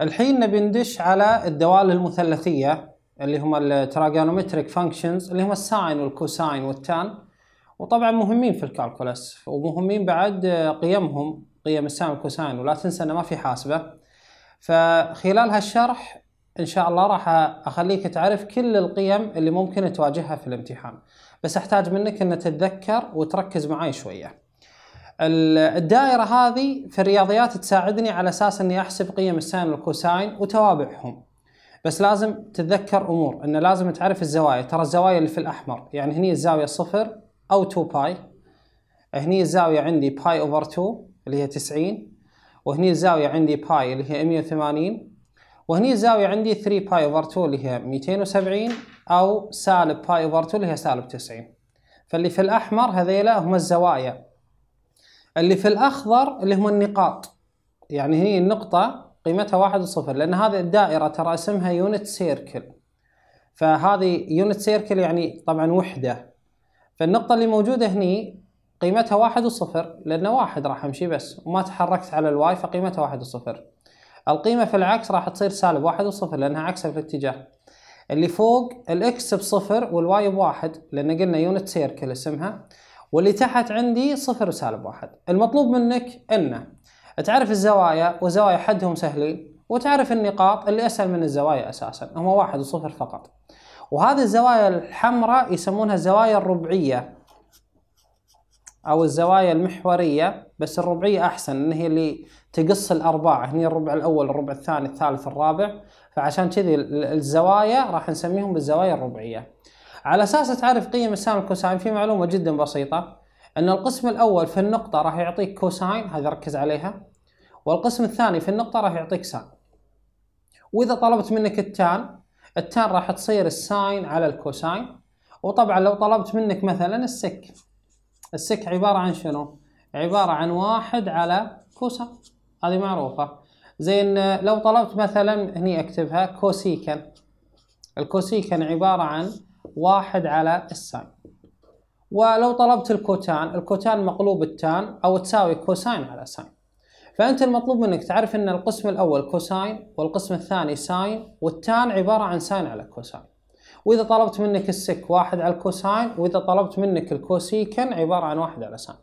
الحين نبي ندش على الدوال المثلثيه اللي هم التراجانومتريك فانكشنز اللي هم الساين والكوساين والتان وطبعا مهمين في الكالكولس ومهمين بعد آه، قيمهم قيم الساين والكوساين ولا تنسى انه ما في حاسبه فخلال هالشرح ان شاء الله راح اخليك تعرف كل القيم اللي ممكن تواجهها في الامتحان بس احتاج منك ان تتذكر وتركز معي شويه الدائرة هذه في الرياضيات تساعدني على أساس أني أحسب قيم الساين والكوساين وتوابعهم بس لازم تتذكر أمور أنه لازم تعرف الزوايا ترى الزوايا اللي في الأحمر يعني هني الزاوية صفر أو 2 باي هني الزاوية عندي باي أوفر 2 اللي هي 90 وهني الزاوية عندي باي اللي هي 180 وهني الزاوية عندي 3 باي اوفر 2 اللي هي 270 أو سالب باي اوفر 2 اللي هي سالب 90 فاللي في الأحمر هذيلا هم الزوايا اللي في الأخضر اللي هم النقاط يعني هي النقطة قيمتها واحد وصفر لأن هذه الدائرة ترى اسمها يونت سيركل فهذه يونت سيركل يعني طبعا وحدة فالنقطة اللي موجودة هني قيمتها واحد وصفر لأن واحد راح أمشي بس وما تحركت على الواي فقيمتها واحد وصفر القيمة في العكس راح تصير سالب واحد وصفر لأنها عكسها في الاتجاه اللي فوق الإكس بصفر والواي بواحد لأن قلنا يونت سيركل اسمها واللي تحت عندي صفر وسالب واحد المطلوب منك أنه تعرف الزوايا وزوايا حدهم سهلين وتعرف النقاط اللي أسهل من الزوايا أساسا هما واحد وصفر فقط وهذه الزوايا الحمراء يسمونها الزوايا الربعية أو الزوايا المحورية بس الربعية أحسن إن هي اللي تقص الأرباع هني الربع الأول الربع الثاني الثالث الرابع فعشان كذي الزوايا راح نسميهم بالزوايا الربعية على اساس تعرف قيم السالب والكوساين في معلومه جدا بسيطه ان القسم الاول في النقطه راح يعطيك كوساين هذه ركز عليها والقسم الثاني في النقطه راح يعطيك ساين واذا طلبت منك التان التان راح تصير الساين على الكوساين وطبعا لو طلبت منك مثلا السك السك عباره عن شنو عباره عن واحد على كوساين هذه معروفه زين لو طلبت مثلا هني اكتبها كوسيكن الكوسيكن عباره عن واحد على الساين ولو طلبت الكوتان الكوتان مقلوب التان أو تساوي كوساين على ساين فأنت المطلوب منك تعرف أن القسم الأول كوساين والقسم الثاني ساين والتان عبارة عن ساين على كوساين وإذا طلبت منك السك واحد على الكوساين وإذا طلبت منك الكوسيكن عبارة عن واحد على ساين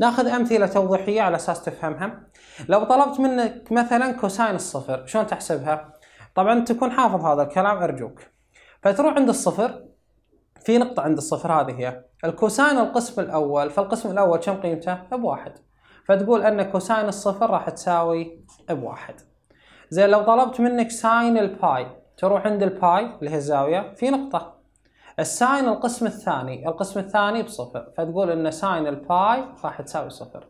ناخذ أمثلة توضيحية على أساس تفهمها لو طلبت منك مثلا كوساين الصفر شلون تحسبها؟ طبعا تكون حافظ هذا الكلام أرجوك فتروح عند الصفر في نقطة عند الصفر هذه هي الكوساين القسم الأول فالقسم الأول كم قيمته؟ بواحد فتقول أن كوساين الصفر راح تساوي بواحد زين لو طلبت منك ساين الباي تروح عند الباي اللي هي الزاوية في نقطة الساين القسم الثاني القسم الثاني بصفر فتقول أن ساين الباي راح تساوي صفر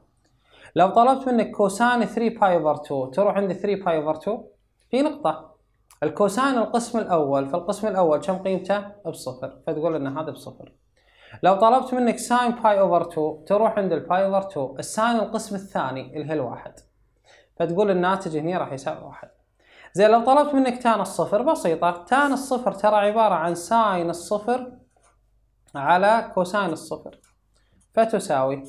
لو طلبت منك كوساين 3 باي اوفر 2 تروح عند 3 باي اوفر 2 في نقطة الكوساين القسم الأول فالقسم الأول كم قيمته؟ بصفر فتقول ان هذا بصفر لو طلبت منك ساين باي اوفر 2 تروح عند الباي اوفر 2 الساين القسم الثاني اللي هي الواحد فتقول الناتج هنا راح يساوي واحد زين لو طلبت منك تان الصفر بسيطة تان الصفر ترى عبارة عن ساين الصفر على كوساين الصفر فتساوي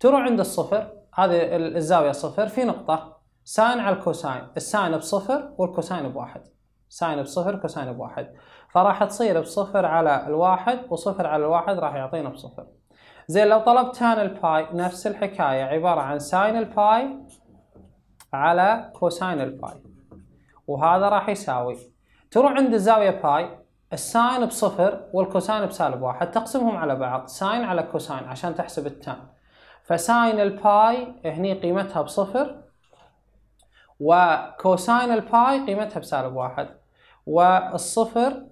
تروح عند الصفر هذه الزاوية صفر في نقطة ساين على الكوساين الساين بصفر والكوساين بواحد ساين بصفر كوساين بواحد فراح تصير بصفر على الواحد وصفر على الواحد راح يعطينا بصفر زين لو طلبت تان الباي نفس الحكاية عبارة عن ساين الباي على كوساين الباي وهذا راح يساوي تروح عند الزاوية باي الساين بصفر والكوساين بسالب واحد تقسمهم على بعض ساين على كوساين عشان تحسب التان فساين الباي هني قيمتها بصفر وكوساين الباي قيمتها بسالب واحد والصفر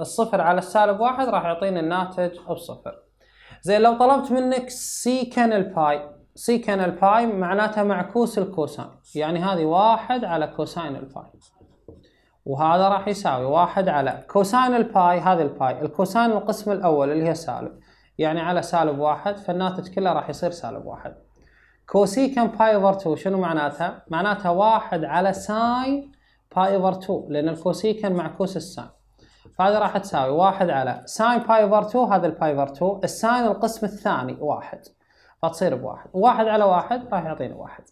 الصفر على السالب واحد راح يعطينا الناتج بصفر زي لو طلبت منك سيكن الباي سيكن الباي معناتها معكوس الكوساين يعني هذه واحد على كوساين الباي وهذا راح يساوي واحد على كوساين الباي هذه الباي الكوساين القسم الأول اللي هي سالب يعني على سالب واحد فالناتج كله راح يصير سالب واحد كوسيكن باي اوفر 2 شنو معناتها؟ معناتها واحد على ساين باي اوفر 2 لان الكوسيكن كان معكوس الساين فهذه راح تساوي واحد على ساين باي اوفر 2 هذا الباي اوفر 2 الساين القسم الثاني واحد فتصير بواحد واحد على واحد راح يعطيني واحد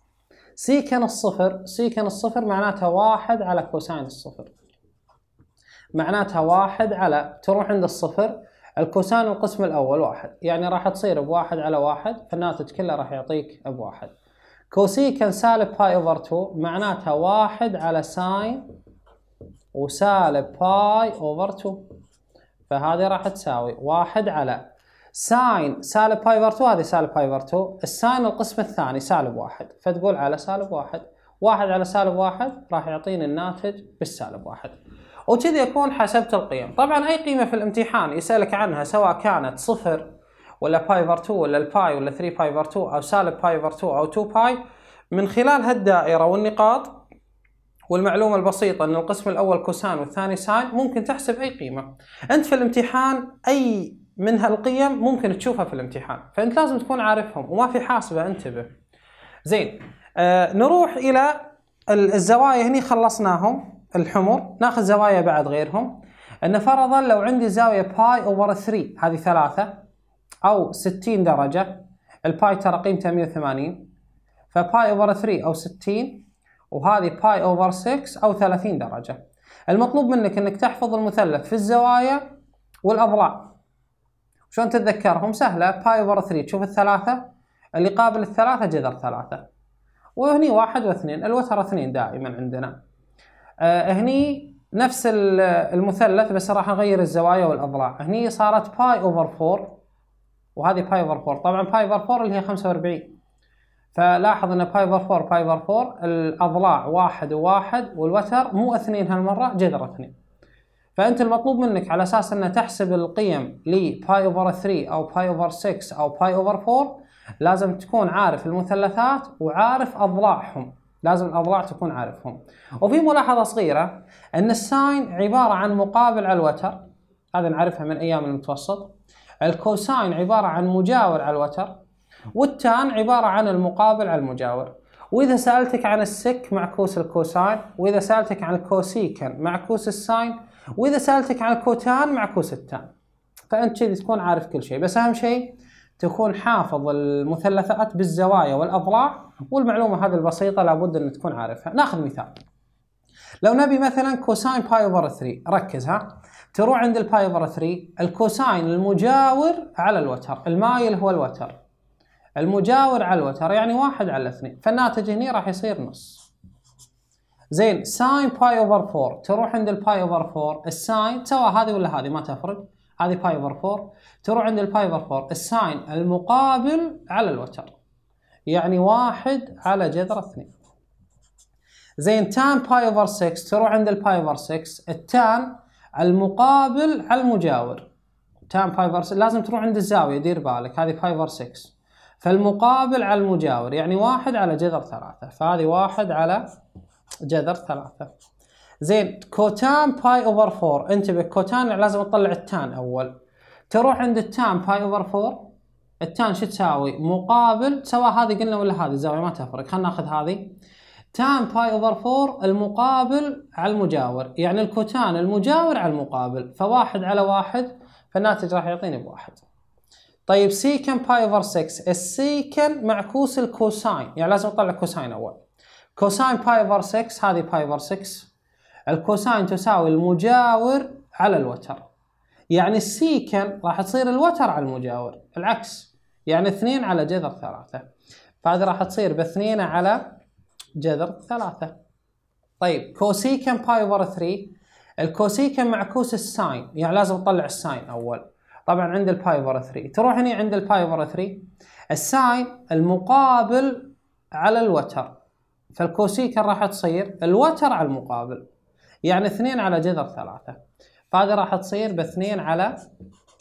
سيكن الصفر سيكن الصفر معناتها واحد على كوساين الصفر معناتها واحد على تروح عند الصفر الكوساين القسم الأول واحد يعني راح تصير بواحد على واحد فالناتج كله راح يعطيك بواحد كوسيكن سالب باي اوفر 2 معناتها 1 على ساين وسالب باي اوفر 2 فهذه راح تساوي 1 على ساين سالب باي اوفر 2 هذه سالب باي اوفر 2 الساين القسم الثاني سالب 1 فتقول على سالب 1 1 على سالب 1 راح يعطيني الناتج بالسالب 1 وكذي يكون حسبت القيم طبعا اي قيمه في الامتحان يسالك عنها سواء كانت صفر ولا باي بار 2 ولا الباي ولا 3 باي بار 2 او سالب باي بار 2 او 2 باي من خلال هالدائره والنقاط والمعلومة البسيطة أن القسم الأول كوسان والثاني ساين ممكن تحسب أي قيمة أنت في الامتحان أي من هالقيم ممكن تشوفها في الامتحان فأنت لازم تكون عارفهم وما في حاسبة انتبه زين آه نروح إلى الزوايا هني خلصناهم الحمر ناخذ زوايا بعد غيرهم أن فرضا لو عندي زاوية باي أوفر 3 هذه ثلاثة أو 60 درجة الباي ترى قيمته 180 فباي أوفر 3 أو 60 وهذه باي أوفر 6 أو 30 درجة المطلوب منك أنك تحفظ المثلث في الزوايا والأضلاع شلون تتذكرهم سهلة باي أوفر 3 تشوف الثلاثة اللي قابل الثلاثة جذر ثلاثة وهني واحد واثنين الوتر اثنين دائما عندنا آه هني نفس المثلث بس راح نغير الزوايا والأضلاع هني صارت باي أوفر 4 وهذه بايفر 4 طبعا بايفر 4 اللي هي 45 فلاحظ ان بايفر 4 بايفر 4 الاضلاع واحد وواحد والوتر مو اثنين هالمره جذر اثنين فانت المطلوب منك على اساس ان تحسب القيم لباي اوفر 3 او باي اوفر 6 او باي اوفر 4 لازم تكون عارف المثلثات وعارف اضلاعهم لازم الاضلاع تكون عارفهم وفي ملاحظه صغيره ان الساين عباره عن مقابل على الوتر هذا نعرفها من ايام المتوسط الكوساين عبارة عن مجاور على الوتر والتان عبارة عن المقابل على المجاور وإذا سألتك عن السك معكوس الكوساين وإذا سألتك عن الكوسيكن معكوس الساين وإذا سألتك عن الكوتان معكوس التان فأنت كذي تكون عارف كل شيء بس أهم شيء تكون حافظ المثلثات بالزوايا والأضلاع والمعلومة هذه البسيطة لابد أن تكون عارفها ناخذ مثال لو نبي مثلا كوساين باي اوفر 3 ركز ها تروح عند الباي اوفر 3 الكوساين المجاور على الوتر المايل هو الوتر المجاور على الوتر يعني واحد على اثنين فالناتج هنا راح يصير نص زين ساين باي اوفر 4 تروح عند الباي اوفر 4 الساين سواء هذه ولا هذه ما تفرق هذه باي اوفر 4 تروح عند الباي اوفر 4 الساين المقابل على الوتر يعني واحد على جذر اثنين زين تان باي اوفر 6 تروح عند الباي اوفر 6 التان المقابل على المجاور تان باي اوفر 6 لازم تروح عند الزاويه دير بالك هذه باي اوفر 6 فالمقابل على المجاور يعني واحد على جذر ثلاثة فهذه واحد على جذر ثلاثة زين كوتان باي اوفر 4 انتبه كوتان لازم تطلع التان اول تروح عند التان باي اوفر 4 التان شو تساوي مقابل سواء هذه قلنا ولا هذه الزاوية ما تفرق خلينا ناخذ هذه تان باي اوفر 4 المقابل على المجاور يعني الكوتان المجاور على المقابل فواحد على واحد فالناتج راح يعطيني بواحد طيب سيكن باي اوفر 6 السيكن معكوس الكوساين يعني لازم اطلع كوساين اول كوساين باي اوفر 6 هذه باي اوفر 6 الكوساين تساوي المجاور على الوتر يعني السيكن راح تصير الوتر على المجاور العكس يعني 2 على جذر 3 فهذه راح تصير باثنين على جذر ثلاثة طيب كوسيكن باي اوفر 3 الكوسيكن معكوس الساين يعني لازم تطلع الساين اول طبعا عند الباي اوفر 3 تروح هنا عند الباي اوفر 3 الساين المقابل على الوتر فالكوسيكن راح تصير الوتر على المقابل يعني 2 على جذر ثلاثة فهذه راح تصير ب 2 على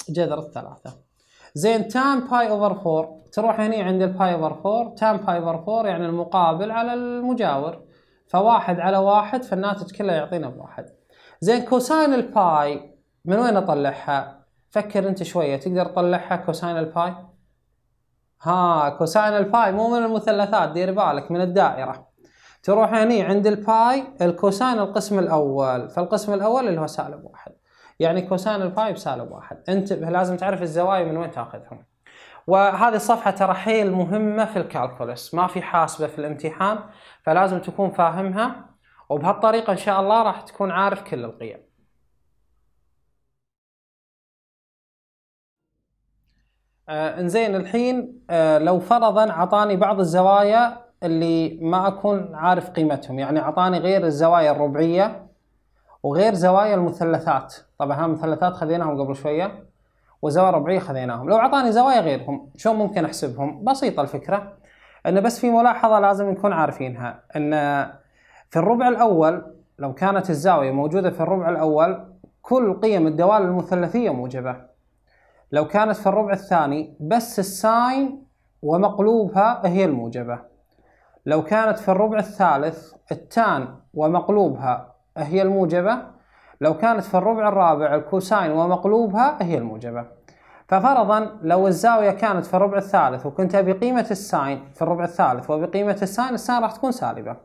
جذر 3 زين تان باي اوفر 4 تروح هني عند الباي اوفر 4 تان باي اوفر 4 يعني المقابل على المجاور فواحد على واحد فالناتج كله يعطينا بواحد زين كوساين الباي من وين اطلعها؟ فكر انت شويه تقدر تطلعها كوساين الباي؟ ها كوساين الباي مو من المثلثات دير بالك من الدائره تروح هني عند الباي الكوساين القسم الاول فالقسم الاول اللي هو سالب واحد يعني كوساين الباي بسالب واحد انتبه لازم تعرف الزوايا من وين تاخذهم وهذه الصفحه ترى حيل مهمه في الكالكولس ما في حاسبه في الامتحان فلازم تكون فاهمها وبهالطريقه ان شاء الله راح تكون عارف كل القيم آه انزين الحين آه لو فرضا عطاني بعض الزوايا اللي ما اكون عارف قيمتهم يعني عطاني غير الزوايا الربعيه وغير زوايا المثلثات طبعا ها المثلثات خذيناهم قبل شويه وزوايا ربعيه خذيناهم لو اعطاني زوايا غيرهم شلون ممكن احسبهم بسيطه الفكره انه بس في ملاحظه لازم نكون عارفينها ان في الربع الاول لو كانت الزاويه موجوده في الربع الاول كل قيم الدوال المثلثيه موجبه لو كانت في الربع الثاني بس الساين ومقلوبها هي الموجبه لو كانت في الربع الثالث التان ومقلوبها هي الموجبه لو كانت في الربع الرابع الكوساين ومقلوبها هي الموجبة ففرضا لو الزاوية كانت في الربع الثالث وكنت بقيمة الساين في الربع الثالث وبقيمة الساين الساين راح تكون سالبة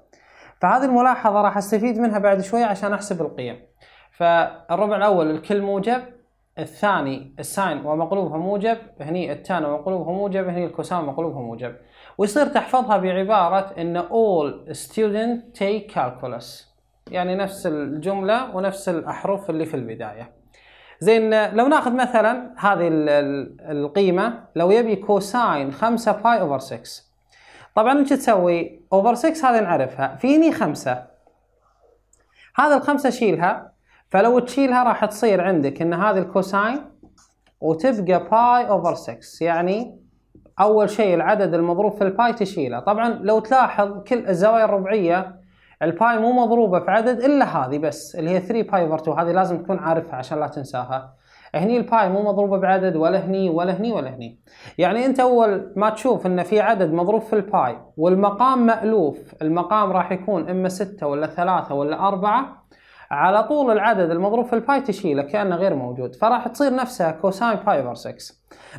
فهذه الملاحظة راح استفيد منها بعد شوي عشان أحسب القيم فالربع الأول الكل موجب الثاني الساين ومقلوبها موجب هني التان ومقلوبها موجب هني الكوساين ومقلوبها موجب ويصير تحفظها بعبارة ان all student take calculus يعني نفس الجملة ونفس الأحرف اللي في البداية زين لو ناخذ مثلا هذه القيمة لو يبي كوساين 5 باي اوفر 6 طبعا وش تسوي؟ اوفر 6 هذه نعرفها، فيني 5 هذا الخمسة شيلها فلو تشيلها راح تصير عندك ان هذه الكوساين وتبقى باي اوفر 6 يعني اول شيء العدد المضروب في الباي تشيله، طبعا لو تلاحظ كل الزوايا الربعية الباي مو مضروبه في عدد الا هذه بس اللي هي 3 باي اوفر 2 هذه لازم تكون عارفها عشان لا تنساها هني الباي مو مضروبه بعدد ولا هني ولا هني ولا هني يعني انت اول ما تشوف ان في عدد مضروب في الباي والمقام مألوف المقام راح يكون اما 6 ولا 3 ولا 4 على طول العدد المضروب في الباي تشيله كانه غير موجود فراح تصير نفسها كوساين باي اوفر 6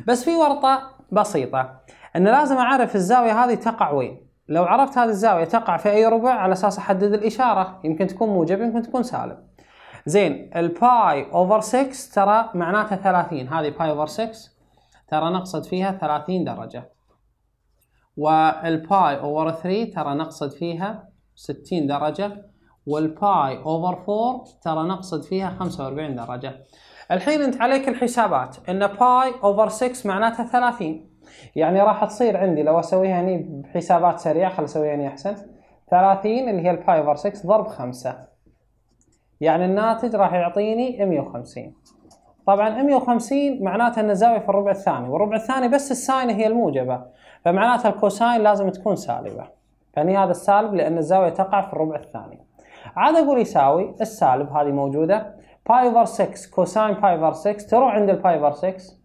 بس في ورطه بسيطه ان لازم اعرف الزاويه هذه تقع وين لو عرفت هذه الزاوية تقع في أي ربع على أساس أحدد الإشارة يمكن تكون موجب يمكن تكون سالب زين الباي أوفر 6 ترى معناتها 30 هذه باي أوفر 6 ترى نقصد فيها 30 درجة والباي أوفر 3 ترى نقصد فيها 60 درجة والباي أوفر 4 ترى نقصد فيها 45 درجة الحين أنت عليك الحسابات أن باي أوفر 6 معناتها 30 يعني راح تصير عندي لو اسويها هني بحسابات سريعه خل اسويها هني احسن 30 اللي هي الباي اوفر 6 ضرب 5 يعني الناتج راح يعطيني 150 طبعا 150 معناته ان الزاويه في الربع الثاني والربع الثاني بس الساين هي الموجبه فمعناته الكوساين لازم تكون سالبه فهني هذا السالب لان الزاويه تقع في الربع الثاني عاد اقول يساوي السالب هذه موجوده باي اوفر 6 كوساين باي اوفر 6 تروح عند الباي اوفر 6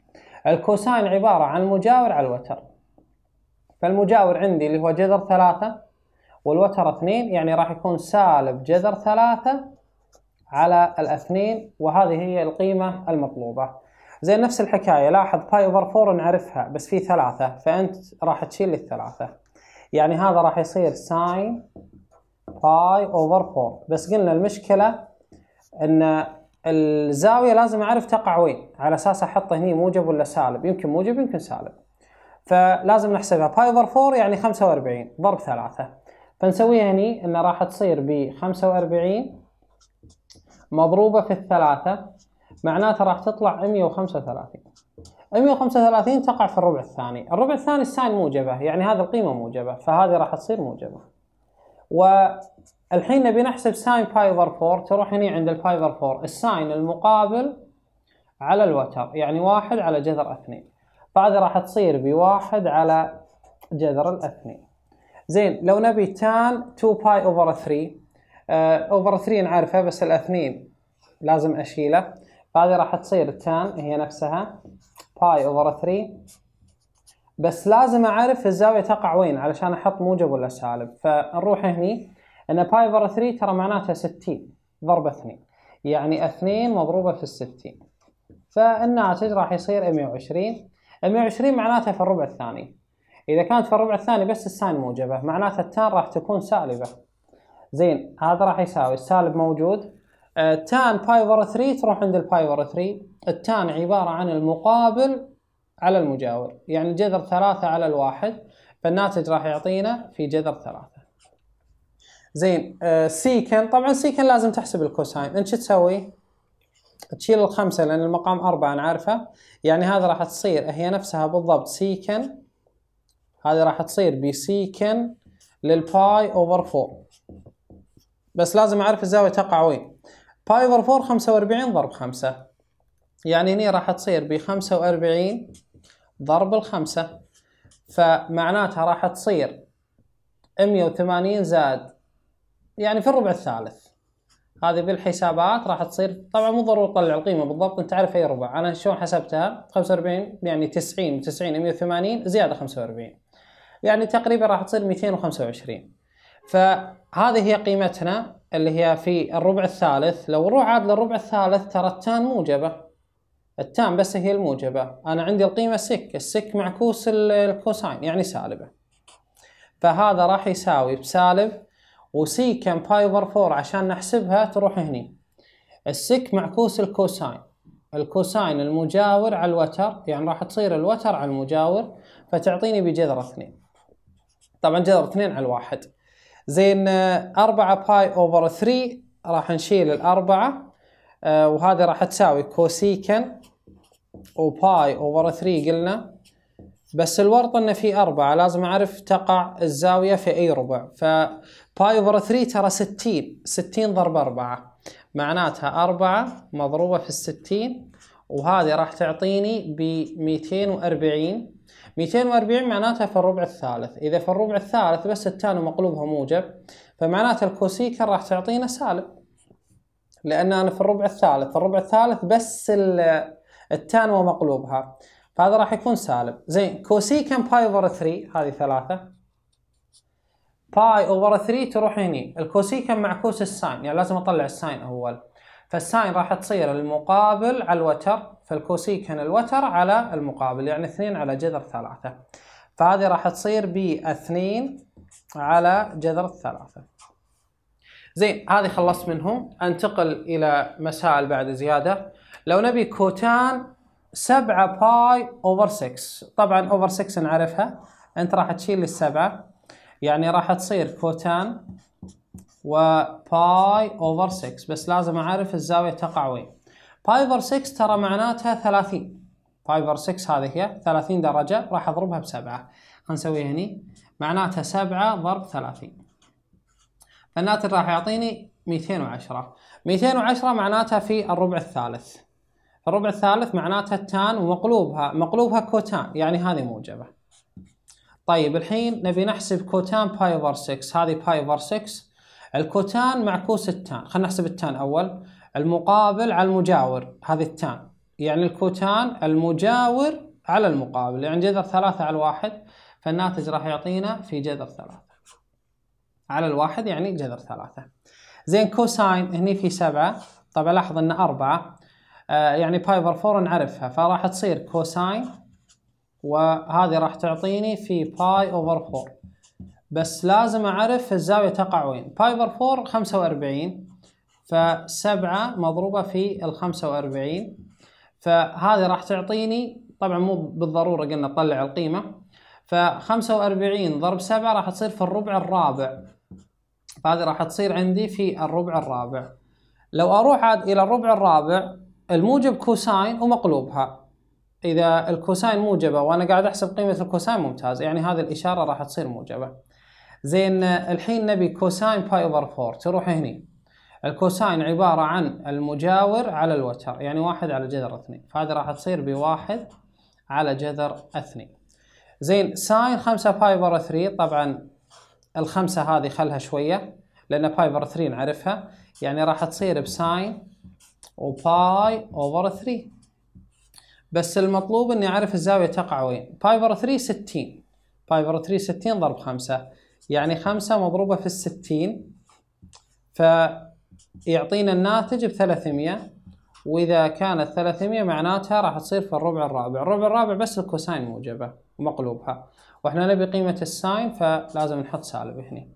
الكوساين عبارة عن مجاور على الوتر فالمجاور عندي اللي هو جذر ثلاثة والوتر اثنين يعني راح يكون سالب جذر ثلاثة على الاثنين وهذه هي القيمة المطلوبة زي نفس الحكاية لاحظ باي اوفر فور نعرفها بس في ثلاثة فأنت راح تشيل الثلاثة يعني هذا راح يصير ساين باي اوفر فور بس قلنا المشكلة ان الزاويه لازم اعرف تقع وين على اساس احط هني موجب ولا سالب يمكن موجب يمكن سالب فلازم نحسبها باي يعني ضرب 4 يعني 45 ضرب 3 فنسويها هني ان راح تصير ب 45 مضروبه في الثلاثه معناته راح تطلع 135 135 تقع في الربع الثاني الربع الثاني الساين موجبه يعني هذه القيمه موجبه فهذه راح تصير موجبه و الحين نبي نحسب ساين باي اوفر 4 تروح هنا عند الباي اوفر 4 الساين المقابل على الوتر يعني واحد على جذر اثنين بعدها راح تصير بواحد على جذر الاثنين زين لو نبي تان 2 باي اوفر 3 اوفر 3 نعرفه بس الاثنين لازم اشيله بعدها راح تصير تان هي نفسها باي اوفر 3 بس لازم اعرف الزاويه تقع وين علشان احط موجب ولا سالب فنروح هني ان باي فار 3 ترى معناتها 60 ضرب 2 يعني 2 مضروبة في ال 60 فالناتج راح يصير 120 120 معناتها في الربع الثاني اذا كانت في الربع الثاني بس الساين موجبة معناتها التان راح تكون سالبة زين هذا راح يساوي السالب موجود التان باي فار 3 تروح عند الباي فار 3 التان عبارة عن المقابل على المجاور يعني جذر ثلاثة على الواحد فالناتج راح يعطينا في جذر ثلاثة زين آه سيكن طبعا سيكن لازم تحسب الكوساين انت شو تسوي؟ تشيل الخمسة لأن المقام أربعة أنا عارفه يعني هذا راح تصير هي نفسها بالضبط سيكن هذه راح تصير بسيكن للباي أوفر 4 بس لازم أعرف الزاوية تقع وين باي أوفر 4 45 ضرب 5 يعني هنا راح تصير ب 45 ضرب الخمسة فمعناتها راح تصير 180 زائد يعني في الربع الثالث هذه بالحسابات راح تصير طبعا مو ضروري تطلع القيمه بالضبط انت عارف اي ربع انا شلون حسبتها 45 يعني 90 90 180 زياده 45 يعني تقريبا راح تصير 225 فهذه هي قيمتنا اللي هي في الربع الثالث لو نروح عاد للربع الثالث ترى التان موجبه التان بس هي الموجبه انا عندي القيمه سك السك معكوس الكوساين يعني سالبه فهذا راح يساوي بسالب وسي كم باي اوفر 4 عشان نحسبها تروح هني السك معكوس الكوساين الكوساين المجاور على الوتر يعني راح تصير الوتر على المجاور فتعطيني بجذر 2 طبعا جذر 2 على 1 زين 4 آه، باي اوفر 3 راح نشيل الأربعة آه، وهذه راح تساوي كوسيكن وباي اوفر 3 قلنا بس الورطة انه في أربعة لازم أعرف تقع الزاوية في أي ربع فباي أوفر 3 ترى 60 60 ضرب 4 معناتها 4 مضروبة في 60 وهذه راح تعطيني ب 240 240 معناتها في الربع الثالث إذا في الربع الثالث بس التان مقلوبها موجب فمعناتها الكوسيكا راح تعطينا سالب لأن أنا في الربع الثالث في الربع الثالث بس التان ومقلوبها فهذا راح يكون سالب زين كوسيكن باي اوفر 3 هذه ثلاثة باي اوفر 3 تروح هني الكوسيكن معكوس الساين يعني لازم اطلع الساين اول فالساين راح تصير المقابل على الوتر فالكوسيكن الوتر على المقابل يعني 2 على جذر 3 فهذه راح تصير ب 2 على جذر 3 زين هذه خلصت منهم انتقل الى مسائل بعد زياده لو نبي كوتان 7 باي اوفر 6 طبعا اوفر 6 نعرفها انت راح تشيل السبعه يعني راح تصير كوتان وباي اوفر 6 بس لازم اعرف الزاويه تقع وين باي اوفر 6 ترى معناتها 30 باي اوفر 6 هذه هي 30 درجه راح اضربها بسبعه خلينا نسويها هني معناتها 7 ضرب 30 فالناتج راح يعطيني 210 210 معناتها في الربع الثالث الربع الثالث معناتها تان ومقلوبها مقلوبها كوتان يعني هذه موجبة طيب الحين نبي نحسب كوتان باي اوفر 6 هذه باي اوفر 6 الكوتان معكوس التان خلينا نحسب التان أول المقابل على المجاور هذه التان يعني الكوتان المجاور على المقابل يعني جذر ثلاثة على الواحد فالناتج راح يعطينا في جذر ثلاثة على الواحد يعني جذر ثلاثة زين كوساين هني في سبعة طبعا لاحظ أن أربعة آه، يعني باي اوفر 4 نعرفها فراح تصير كوساين وهذه راح تعطيني في باي اوفر 4 بس لازم اعرف الزاويه تقع وين باي اوفر 4 45 ف7 مضروبة في ال 45 فهذه راح تعطيني طبعا مو بالضرورة قلنا تطلع القيمة ف 45 ضرب 7 راح تصير في الربع الرابع فهذه راح تصير عندي في الربع الرابع لو اروح عاد الى الربع الرابع الموجب كوساين ومقلوبها إذا الكوساين موجبة وأنا قاعد أحسب قيمة الكوساين ممتاز يعني هذه الإشارة راح تصير موجبة زين الحين نبي كوساين باي أوفر 4 تروح هني الكوساين عبارة عن المجاور على الوتر يعني واحد على جذر اثنين فهذه راح تصير بواحد على جذر اثنين زين ساين 5 باي أوفر 3 طبعا الخمسة هذه خلها شوية لأن باي أوفر 3 نعرفها يعني راح تصير بساين وباي اوفر 3 بس المطلوب اني اعرف الزاويه تقع وين باي اوفر 3 60 باي اوفر 3 60 ضرب 5 يعني 5 مضروبه في ال 60 فيعطينا الناتج ب 300 واذا كانت 300 معناتها راح تصير في الربع الرابع، الربع الرابع بس الكوساين موجبه ومقلوبها، واحنا نبي قيمه الساين فلازم نحط سالب هنا.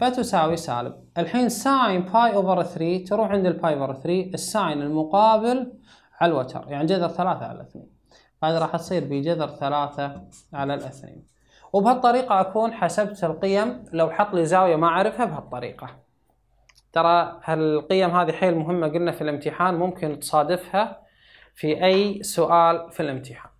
فتساوي سالب الحين ساين باي اوفر 3 تروح عند الباي اوفر 3 الساين المقابل على الوتر يعني جذر 3 على 2 هذه راح تصير بجذر 3 على الاثنين وبهالطريقة أكون حسبت القيم لو حط لي زاوية ما أعرفها بهالطريقة ترى هالقيم هذه حيل مهمة قلنا في الامتحان ممكن تصادفها في أي سؤال في الامتحان